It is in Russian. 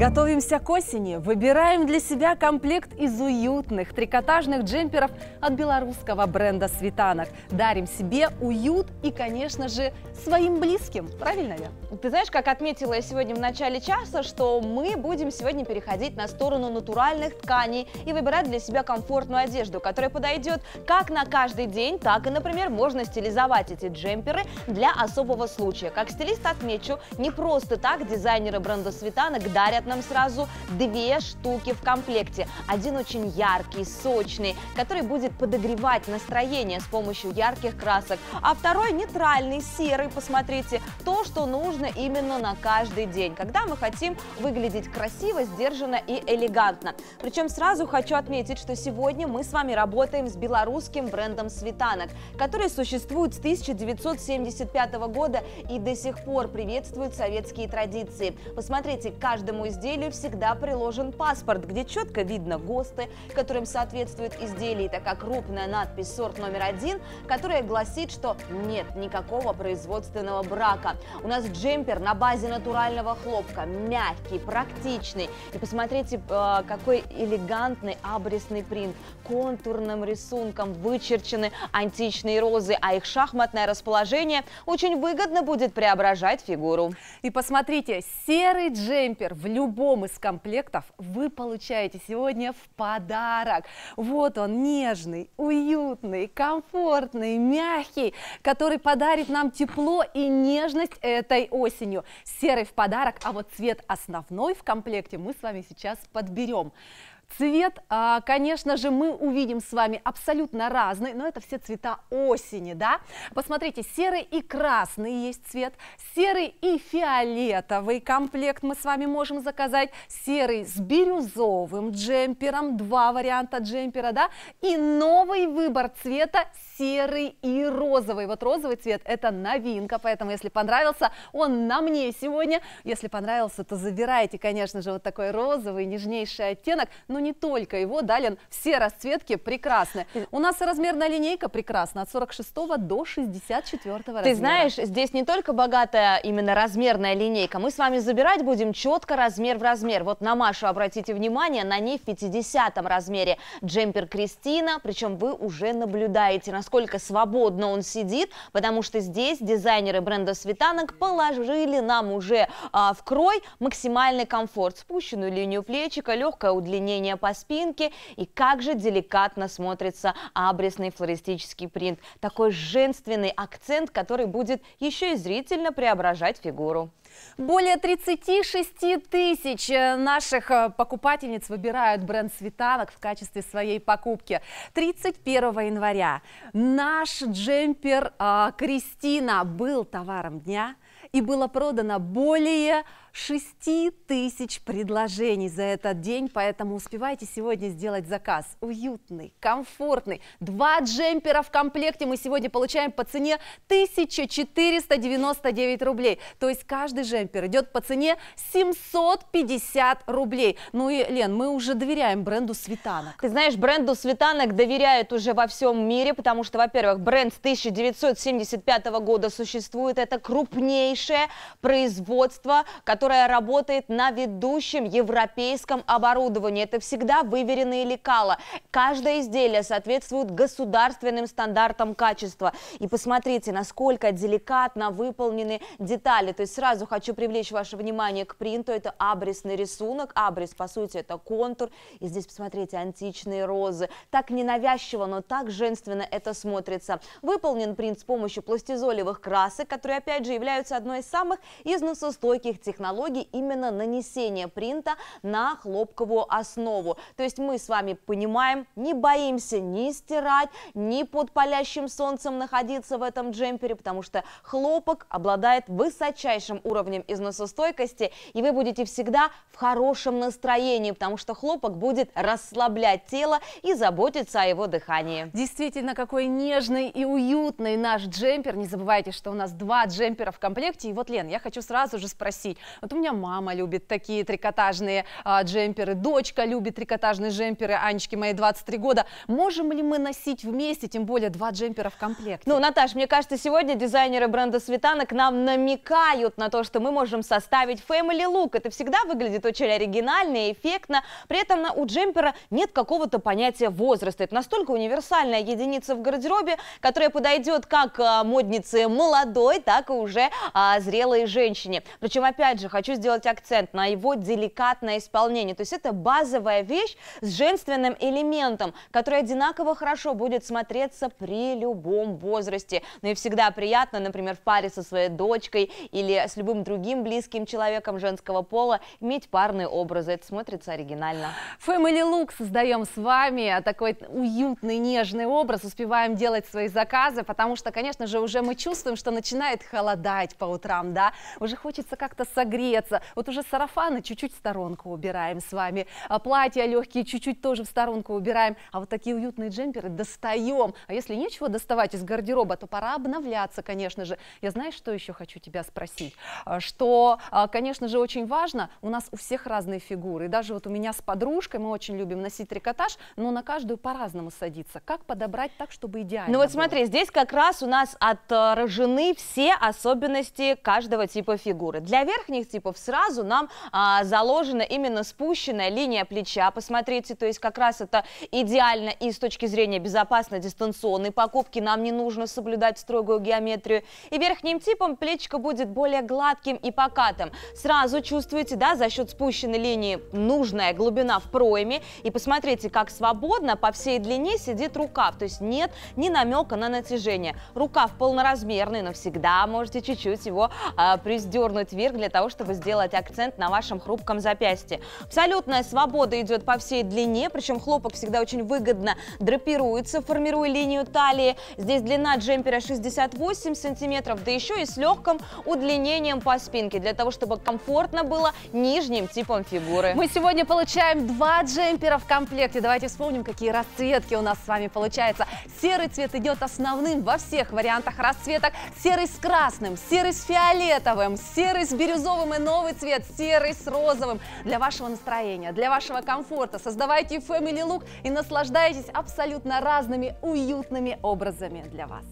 Готовимся к осени. Выбираем для себя комплект из уютных трикотажных джемперов от белорусского бренда «Светанок». Дарим себе уют и, конечно же, своим близким. Правильно ли? Ты знаешь, как отметила я сегодня в начале часа, что мы будем сегодня переходить на сторону натуральных тканей и выбирать для себя комфортную одежду, которая подойдет как на каждый день, так и, например, можно стилизовать эти джемперы для особого случая. Как стилист отмечу, не просто так дизайнеры бренда «Светанок» дарят нам сразу две штуки в комплекте. Один очень яркий, сочный, который будет подогревать настроение с помощью ярких красок, а второй нейтральный, серый. Посмотрите, то, что нужно именно на каждый день, когда мы хотим выглядеть красиво, сдержанно и элегантно. Причем сразу хочу отметить, что сегодня мы с вами работаем с белорусским брендом светанок, который существует с 1975 года и до сих пор приветствует советские традиции. Посмотрите, каждому из изделию всегда приложен паспорт, где четко видно ГОСТы, которым соответствует изделие, и такая крупная надпись «Сорт номер один», которая гласит, что нет никакого производственного брака. У нас джемпер на базе натурального хлопка, мягкий, практичный. И посмотрите, э, какой элегантный абрисный принт. Контурным рисунком вычерчены античные розы, а их шахматное расположение очень выгодно будет преображать фигуру. И посмотрите, серый джемпер в любом любом из комплектов вы получаете сегодня в подарок. Вот он, нежный, уютный, комфортный, мягкий, который подарит нам тепло и нежность этой осенью. Серый в подарок, а вот цвет основной в комплекте мы с вами сейчас подберем. Цвет, а, конечно же, мы увидим с вами абсолютно разный, но это все цвета осени, да? Посмотрите, серый и красный есть цвет, серый и фиолетовый комплект мы с вами можем заказать, серый с бирюзовым джемпером, два варианта джемпера, да? И новый выбор цвета серый и розовый. Вот розовый цвет – это новинка, поэтому если понравился, он на мне сегодня. Если понравился, то забирайте, конечно же, вот такой розовый, нежнейший оттенок, но ну не только его, Далин, все расцветки прекрасны. У нас и размерная линейка прекрасна, от 46 до 64 Ты размера. Ты знаешь, здесь не только богатая именно размерная линейка, мы с вами забирать будем четко размер в размер. Вот на Машу обратите внимание, на ней в 50 размере джемпер Кристина, причем вы уже наблюдаете, насколько свободно он сидит, потому что здесь дизайнеры бренда Светанок положили нам уже а, в крой максимальный комфорт, спущенную линию плечика, легкое удлинение движение по спинке и как же деликатно смотрится абрисный флористический принт. Такой женственный акцент, который будет еще и зрительно преображать фигуру. Более 36 тысяч э, наших э, покупательниц выбирают бренд Светанок в качестве своей покупки. 31 января наш джемпер а, Кристина был товаром дня и было продано более 6 тысяч предложений за этот день, поэтому успевайте сегодня сделать заказ. Уютный, комфортный. Два джемпера в комплекте мы сегодня получаем по цене 1499 рублей. То есть каждый джемпер идет по цене 750 рублей. Ну и, Лен, мы уже доверяем бренду Светанок. Ты знаешь, бренду Светанок доверяют уже во всем мире, потому что, во-первых, бренд с 1975 года существует. Это крупнейшее производство, которое которая работает на ведущем европейском оборудовании. Это всегда выверенные лекала. Каждое изделие соответствует государственным стандартам качества. И посмотрите, насколько деликатно выполнены детали. То есть сразу хочу привлечь ваше внимание к принту. Это абрисный рисунок. Абрис, по сути, это контур. И здесь, посмотрите, античные розы. Так ненавязчиво, но так женственно это смотрится. Выполнен принт с помощью пластизолевых красок, которые, опять же, являются одной из самых износостойких технологий технологий именно нанесения принта на хлопковую основу. То есть мы с вами понимаем, не боимся ни стирать, ни под палящим солнцем находиться в этом джемпере, потому что хлопок обладает высочайшим уровнем износостойкости, и вы будете всегда в хорошем настроении, потому что хлопок будет расслаблять тело и заботиться о его дыхании. Действительно, какой нежный и уютный наш джемпер. Не забывайте, что у нас два джемпера в комплекте. И вот, Лен, я хочу сразу же спросить, вот у меня мама любит такие трикотажные а, джемперы, дочка любит трикотажные джемперы, Анечке моей 23 года. Можем ли мы носить вместе, тем более два джемпера в комплекте? Ну, Наташ, мне кажется, сегодня дизайнеры бренда Светана к нам намекают на то, что мы можем составить family look. Это всегда выглядит очень оригинально и эффектно. При этом у джемпера нет какого-то понятия возраста. Это настолько универсальная единица в гардеробе, которая подойдет как а, моднице молодой, так и уже а, зрелой женщине. Причем, опять же, хочу сделать акцент на его деликатное исполнение. То есть это базовая вещь с женственным элементом, которая одинаково хорошо будет смотреться при любом возрасте. Ну и всегда приятно, например, в паре со своей дочкой или с любым другим близким человеком женского пола иметь парные образы. Это смотрится оригинально. Family Look создаем с вами а такой уютный, нежный образ. Успеваем делать свои заказы, потому что, конечно же, уже мы чувствуем, что начинает холодать по утрам, да? Уже хочется как-то согреть согреться. Вот уже сарафаны чуть-чуть в сторонку убираем с вами, а платья легкие чуть-чуть тоже в сторонку убираем, а вот такие уютные джемперы достаем. А если нечего доставать из гардероба, то пора обновляться, конечно же. Я знаю, что еще хочу тебя спросить, а, что, а, конечно же, очень важно, у нас у всех разные фигуры, даже вот у меня с подружкой, мы очень любим носить трикотаж, но на каждую по-разному садится. Как подобрать так, чтобы идеально Ну вот было? смотри, здесь как раз у нас отражены все особенности каждого типа фигуры. Для верхних типов сразу нам а, заложена именно спущенная линия плеча. Посмотрите, то есть как раз это идеально и с точки зрения безопасной дистанционной покупки нам не нужно соблюдать строгую геометрию. И верхним типом плечко будет более гладким и покатым. Сразу чувствуете, да, за счет спущенной линии нужная глубина в пройме. И посмотрите, как свободно по всей длине сидит рукав. То есть нет ни намека на натяжение. Рукав полноразмерный, но всегда можете чуть-чуть его а, пристегнуть вверх для того, чтобы чтобы сделать акцент на вашем хрупком запястье. Абсолютная свобода идет по всей длине, причем хлопок всегда очень выгодно драпируется, формируя линию талии. Здесь длина джемпера 68 сантиметров, да еще и с легким удлинением по спинке, для того, чтобы комфортно было нижним типом фигуры. Мы сегодня получаем два джемпера в комплекте. Давайте вспомним, какие расцветки у нас с вами получаются. Серый цвет идет основным во всех вариантах расцветок. Серый с красным, серый с фиолетовым, серый с бирюзовым знакомый новый цвет, серый с розовым. Для вашего настроения, для вашего комфорта создавайте Family Look и наслаждайтесь абсолютно разными уютными образами для вас.